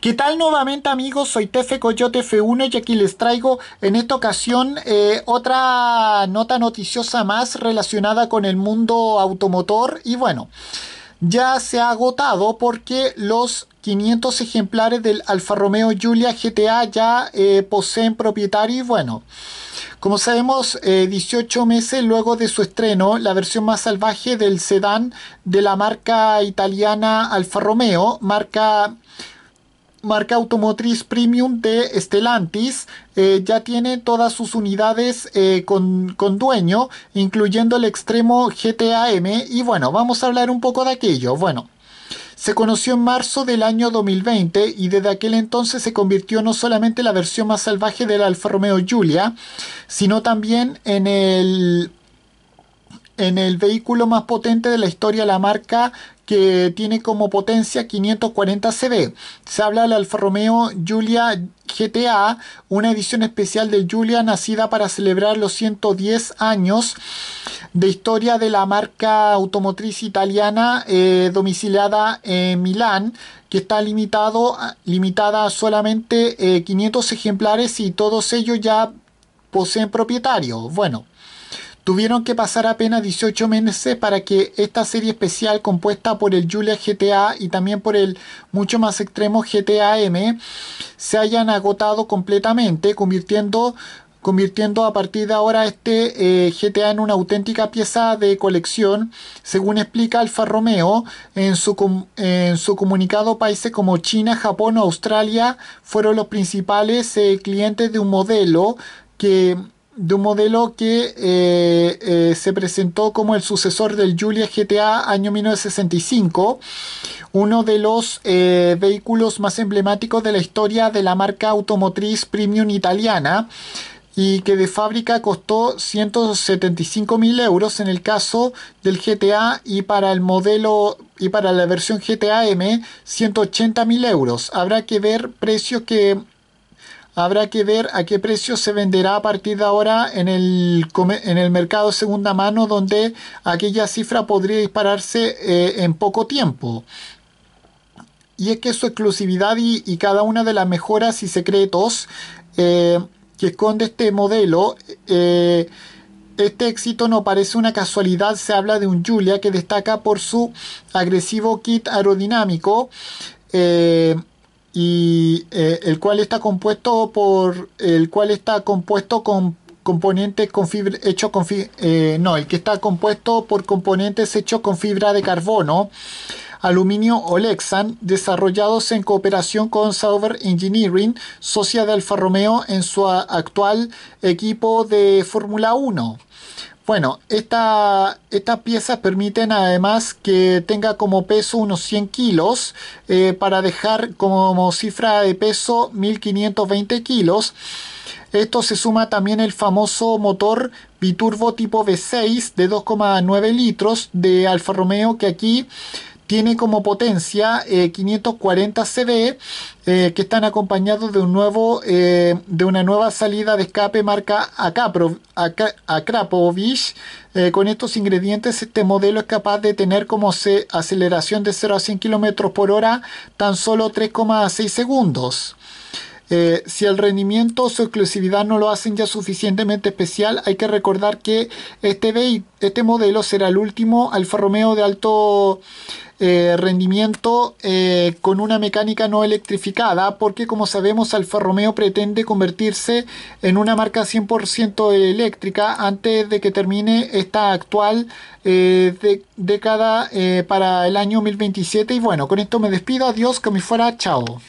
¿Qué tal nuevamente amigos? Soy Tefe Coyote F1 y aquí les traigo en esta ocasión eh, otra nota noticiosa más relacionada con el mundo automotor y bueno, ya se ha agotado porque los 500 ejemplares del Alfa Romeo Giulia GTA ya eh, poseen propietario y bueno, como sabemos, 18 eh, meses luego de su estreno, la versión más salvaje del sedán de la marca italiana Alfa Romeo, marca marca automotriz premium de Stellantis, eh, ya tiene todas sus unidades eh, con, dueño, incluyendo el extremo GTAM. Y bueno, vamos a hablar un poco de aquello. Bueno. Se conoció en marzo del año 2020 y desde aquel entonces se convirtió no solamente en la versión más salvaje del Alfa Romeo Giulia, sino también en el en el vehículo más potente de la historia, la marca que tiene como potencia 540 CV. Se habla del Alfa Romeo Giulia GTA, una edición especial de Giulia nacida para celebrar los 110 años de historia de la marca automotriz italiana eh, domiciliada en Milán, que está limitado, limitada a solamente 500 eh, ejemplares y todos ellos ya poseen propietario. Bueno. Tuvieron que pasar apenas 18 meses para que esta serie especial compuesta por el Julia GTA y también por el mucho más extremo GTA M se hayan agotado completamente, convirtiendo convirtiendo a partir de ahora este eh, GTA en una auténtica pieza de colección, según explica Alfa Romeo en su, en su comunicado países como China, Japón o Australia fueron los principales eh, clientes de un modelo que de un modelo que eh, eh, se presentó como el sucesor del Julia GTA año 1965, uno de los eh, vehículos más emblemáticos de la historia de la marca automotriz premium italiana y que de fábrica costó 175.000 euros en el caso del GTA y para el modelo y para la versión GTA M 180.000 euros. Habrá que ver precios que Habrá que ver a qué precio se venderá a partir de ahora en el, mercado segunda mano, donde aquella cifra podría dispararse eh, en poco tiempo y es que su exclusividad y, cada una de las mejoras y secretos eh, que esconde este modelo, eh, este éxito no parece una casualidad, se habla de un Julia que destaca por su agresivo kit aerodinámico y eh, el cual está compuesto por el cual está compuesto con componentes con hecho con eh, no el que está compuesto por componentes hechos con fibra de carbono aluminio o Lexan, desarrollados en cooperación con Sauber Engineering, socia de Alfa Romeo en su actual equipo de Fórmula 1. Bueno, estas piezas permiten además que tenga como peso unos 100 kilos eh, para dejar como cifra de peso 1520 kilos. Esto se suma también el famoso motor biturbo tipo V6 de 2,9 litros de Alfa Romeo que aquí tiene como potencia 540 eh, cd eh, que están acompañados de un nuevo eh, de una nueva salida de escape marca Akrapovic. con estos ingredientes este modelo es capaz de tener como aceleración de 0 a 100 km por hora tan solo 3,6 segundos eh, si el rendimiento o su exclusividad no lo hacen ya suficientemente especial, hay que recordar que este, este modelo será el último Alfa Romeo de alto eh, rendimiento eh, con una mecánica no electrificada, porque como sabemos Alfa Romeo pretende convertirse en una marca 100% eléctrica antes de que termine esta actual década para el año 2027. Y bueno, con esto me despido, adiós, que me fuera, chao.